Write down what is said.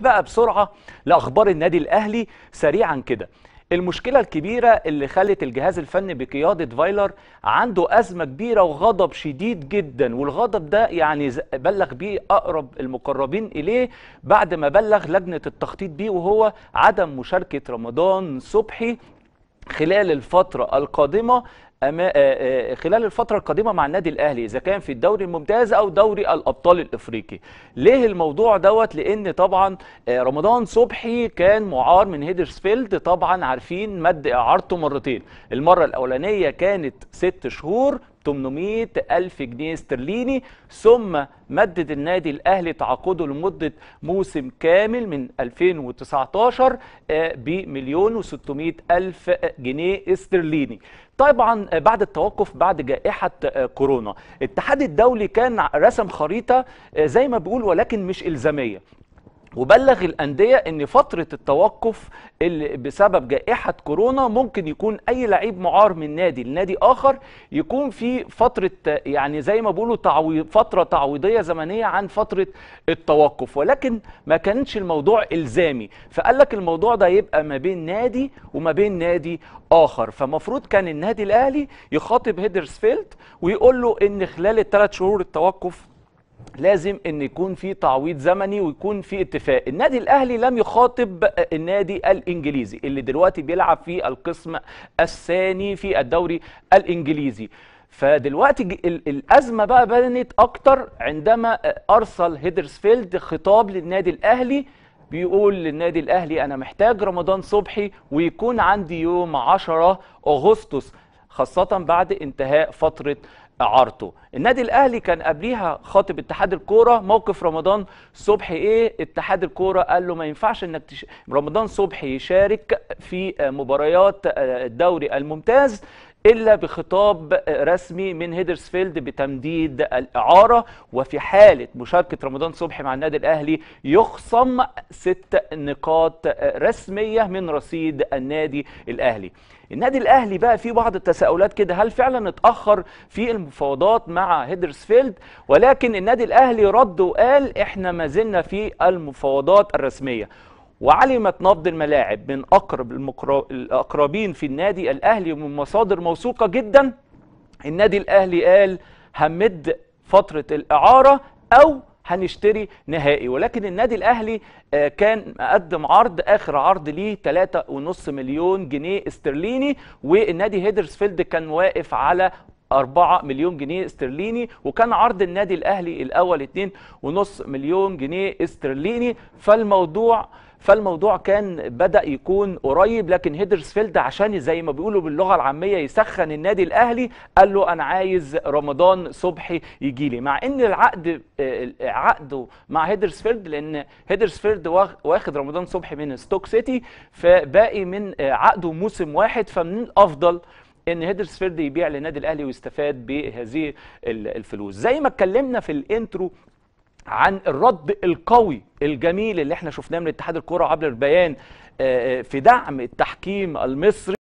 بقى بسرعه لاخبار النادي الاهلي سريعا كده المشكله الكبيره اللي خلت الجهاز الفني بقياده فايلر عنده ازمه كبيره وغضب شديد جدا والغضب ده يعني بلغ بيه اقرب المقربين اليه بعد ما بلغ لجنه التخطيط بيه وهو عدم مشاركه رمضان صبحي خلال الفترة القادمة آه، آه، خلال الفترة القادمة مع النادي الأهلي إذا كان في الدوري الممتاز أو دوري الأبطال الإفريقي ليه الموضوع دوت لأن طبعا آه، رمضان صبحي كان معار من هيدرسفيلد طبعا عارفين مد إعارته مرتين المرة الأولانية كانت ست شهور 800 ألف جنيه استرليني ثم مدد النادي الأهلي تعاقده لمدة موسم كامل من 2019 آه، بمليون و600 ألف جنيه استرليني طبعا آه، بعد التوقف بعد جائحة آه، كورونا الاتحاد الدولي كان رسم خريطة زي ما بيقول ولكن مش إلزامية وبلغ الأندية أن فترة التوقف اللي بسبب جائحة كورونا ممكن يكون أي لعيب معار من نادي لنادي آخر يكون في فترة يعني زي ما بيقولوا تعويض فترة تعويضية زمنية عن فترة التوقف ولكن ما كانش الموضوع إلزامي فقال لك الموضوع ده يبقى ما بين نادي وما بين نادي آخر فمفروض كان النادي الأهلي يخاطب هيدرسفيلد ويقول له إن خلال الثلاث شهور التوقف لازم ان يكون في تعويض زمني ويكون في اتفاق النادي الاهلي لم يخاطب آه، النادي الانجليزي اللي دلوقتي بيلعب في القسم الثاني في الدوري الانجليزي فدلوقتي الازمه بقى بنت اكتر عندما آه، ارسل هيدرسفيلد خطاب للنادي الاهلي بيقول للنادي الاهلي انا محتاج رمضان صبحي ويكون عندي يوم 10 اغسطس خاصه بعد انتهاء فتره اعارته النادي الاهلي كان قبليها خاطب اتحاد الكوره موقف رمضان صبحي ايه اتحاد الكوره قال له ما ينفعش انك تش... رمضان صبحي يشارك في مباريات آه، الدوري الممتاز إلا بخطاب رسمي من هيدرسفيلد بتمديد الإعارة وفي حالة مشاركة رمضان صبحي مع النادي الأهلي يخصم ست نقاط رسمية من رصيد النادي الأهلي النادي الاهلي بقى في بعض التساؤلات كده هل فعلا اتاخر في المفاوضات مع هيدرسفيلد ولكن النادي الاهلي رد وقال احنا ما زلنا في المفاوضات الرسميه وعلمت نبض الملاعب من أقرب الأقربين في النادي الأهلي ومن مصادر موثوقة جدا النادي الأهلي قال همد فترة الإعارة أو هنشتري نهائي ولكن النادي الاهلي آه، كان مقدم عرض اخر عرض ليه 3.5 مليون جنيه استرليني والنادي هيدرسفيلد كان واقف على 4 مليون جنيه استرليني وكان عرض النادي الاهلي الاول 2.5 مليون جنيه استرليني فالموضوع فالموضوع كان بدأ يكون قريب لكن هيدرسفيلد عشان زي ما بيقولوا باللغة العامية يسخن النادي الأهلي قال له أنا عايز رمضان صبحي يجي لي مع إن العقد آه، عقده مع هيدرسفيلد لأن هيدرسفيلد واخد رمضان صبحي من ستوك سيتي فباقي من عقده موسم واحد فمن الأفضل ان هيدرسفيلد يبيع للنادي الاهلي ويستفاد بهذه الفلوس زي ما اتكلمنا في الانترو عن الرد القوي الجميل اللي احنا شفناه من اتحاد الكرة عبر البيان آه، آه، في دعم التحكيم المصري